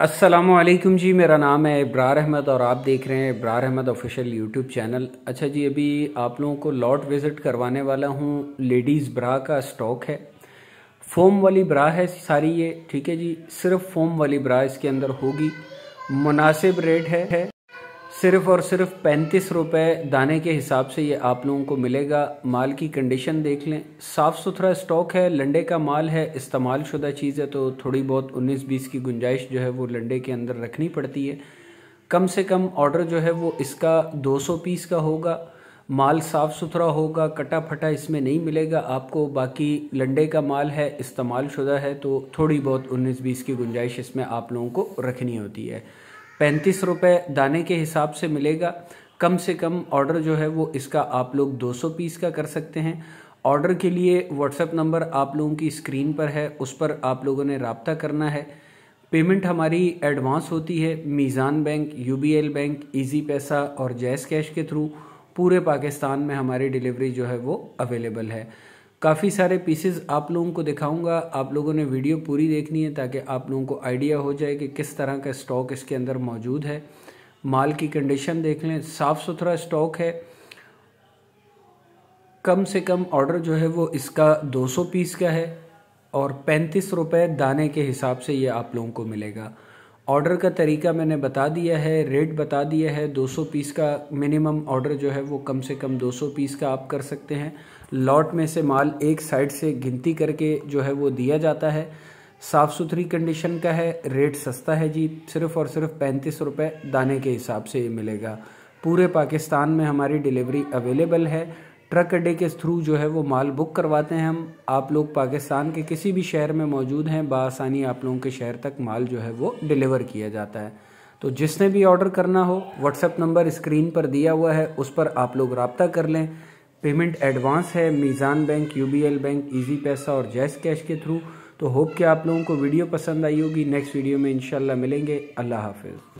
असलम जी मेरा नाम है इब्रार अहमद और आप देख रहे हैं Ibrar Ahmed official YouTube channel अच्छा जी अभी आप लोगों को लॉट विज़िट करवाने वाला हूँ लेडीज़ ब्रा का स्टॉक है फोम वाली ब्रा है सारी ये ठीक है जी सिर्फ फोम वाली ब्रा इसके अंदर होगी मुनासिब रेट है, है। सिर्फ़ और सिर्फ पैंतीस रुपये दाने के हिसाब से ये आप लोगों को मिलेगा माल की कंडीशन देख लें साफ़ सुथरा स्टॉक है लंडे का माल है इस्तेमाल शुदा चीज़ है तो थोड़ी बहुत उन्नीस बीस की गुंजाइश जो है वो लंडे के अंदर रखनी पड़ती है कम से कम ऑर्डर जो है वो इसका दो सौ पीस का होगा माल साफ़ सुथरा होगा कटा फटा इसमें नहीं मिलेगा आपको बाकी लंडे का माल है इस्तेमाल शुदा है तो थोड़ी बहुत उन्नीस बीस की गुंजाइश इसमें आप लोगों को रखनी होती है पैंतीस रुपये दाने के हिसाब से मिलेगा कम से कम ऑर्डर जो है वो इसका आप लोग 200 पीस का कर सकते हैं ऑर्डर के लिए व्हाट्सएप नंबर आप लोगों की स्क्रीन पर है उस पर आप लोगों ने रबता करना है पेमेंट हमारी एडवांस होती है Meezan bank U bank Easypaisa और जैस कैश के थ्रू पूरे पाकिस्तान में हमारी डिलीवरी जो है वो अवेलेबल है काफ़ी सारे पीसेस आप लोगों को दिखाऊंगा आप लोगों ने वीडियो पूरी देखनी है ताकि आप लोगों को आइडिया हो जाए कि किस तरह का स्टॉक इसके अंदर मौजूद है माल की कंडीशन देख लें साफ़ सुथरा स्टॉक है कम से कम ऑर्डर जो है वो इसका 200 पीस का है और पैंतीस रुपये दाने के हिसाब से ये आप लोगों को मिलेगा ऑर्डर का तरीका मैंने बता दिया है रेट बता दिया है 200 पीस का मिनिमम ऑर्डर जो है वो कम से कम 200 पीस का आप कर सकते हैं लॉट में से माल एक साइड से गिनती करके जो है वो दिया जाता है साफ़ सुथरी कंडीशन का है रेट सस्ता है जी सिर्फ़ और सिर्फ पैंतीस रुपये दाने के हिसाब से ये मिलेगा पूरे पाकिस्तान में हमारी डिलीवरी अवेलेबल है ट्रक अड्डे के थ्रू जो है वो माल बुक करवाते हैं हम आप लोग पाकिस्तान के किसी भी शहर में मौजूद हैं बासानी आप लोगों के शहर तक माल जो है वो डिलीवर किया जाता है तो जिसने भी ऑर्डर करना हो व्हाट्सएप नंबर स्क्रीन पर दिया हुआ है उस पर आप लोग रबता कर लें पेमेंट एडवांस है Meezan bank U bank Easypaisa और जैस कैश के थ्रू तो होप कि आप लोगों को वीडियो पसंद आई होगी नेक्स्ट वीडियो में इनशाला मिलेंगे अल्लाह हाफिज़